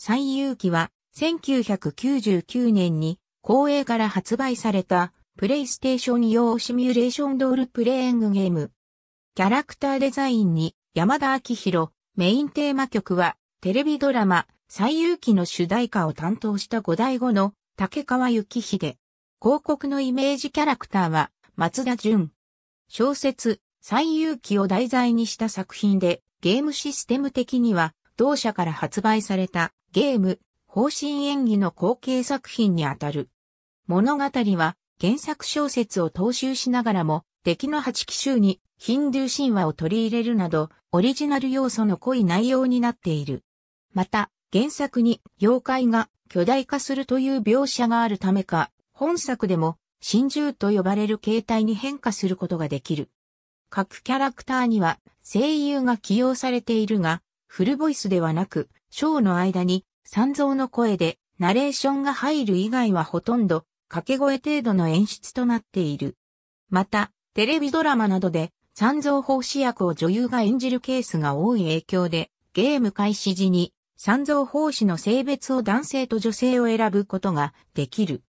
最有機は、1999年に、公営から発売された、プレイステーション用シミュレーションドールプレイングゲーム。キャラクターデザインに、山田明宏、メインテーマ曲は、テレビドラマ、最有機の主題歌を担当した五代後の竹川幸秀。広告のイメージキャラクターは松田純。小説、最有機を題材にした作品で、ゲームシステム的には同社から発売されたゲーム、方針演技の後継作品にあたる。物語は原作小説を踏襲しながらも敵の八奇襲にヒンドゥー神話を取り入れるなどオリジナル要素の濃い内容になっている。また原作に妖怪が巨大化するという描写があるためか本作でも真獣と呼ばれる形態に変化することができる。各キャラクターには声優が起用されているが、フルボイスではなく、ショーの間に、三蔵の声で、ナレーションが入る以外はほとんど、掛け声程度の演出となっている。また、テレビドラマなどで、三蔵法師役を女優が演じるケースが多い影響で、ゲーム開始時に、三蔵法師の性別を男性と女性を選ぶことができる。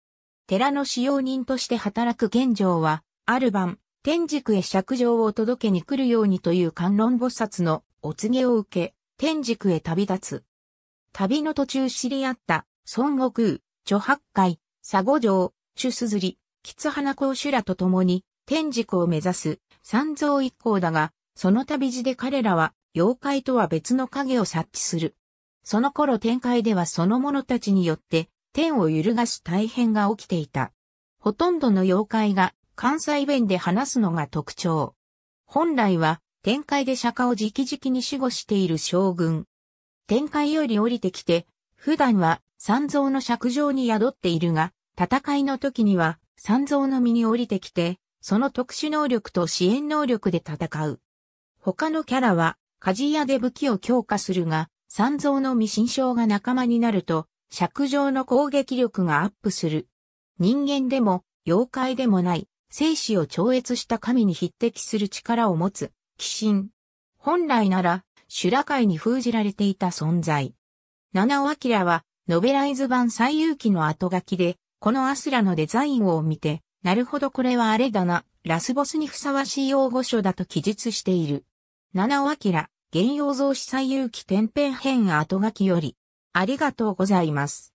寺の使用人として働く現状は、ある晩、天竺へ釈上を届けに来るようにという観論菩薩のお告げを受け、天竺へ旅立つ。旅の途中知り合った孫悟空、著八海、佐五城、朱鈴り、吉花公主らと共に天竺を目指す三蔵一行だが、その旅路で彼らは妖怪とは別の影を察知する。その頃天界ではその者たちによって天を揺るがす大変が起きていた。ほとんどの妖怪が関西弁で話すのが特徴。本来は天界で釈迦を直々に守護している将軍。天界より降りてきて、普段は三蔵の尺上に宿っているが、戦いの時には三蔵の身に降りてきて、その特殊能力と支援能力で戦う。他のキャラは、鍛冶屋で武器を強化するが、三蔵の未心症が仲間になると、尺上の攻撃力がアップする。人間でも、妖怪でもない、生死を超越した神に匹敵する力を持つ、鬼神。本来なら、修羅界に封じられていた存在。七尾明は、ノベライズ版最有機の後書きで、このアスラのデザインを見て、なるほどこれはあれだな、ラスボスにふさわしい用語書だと記述している。七尾明、原用造詞最有機天変編後書きより、ありがとうございます。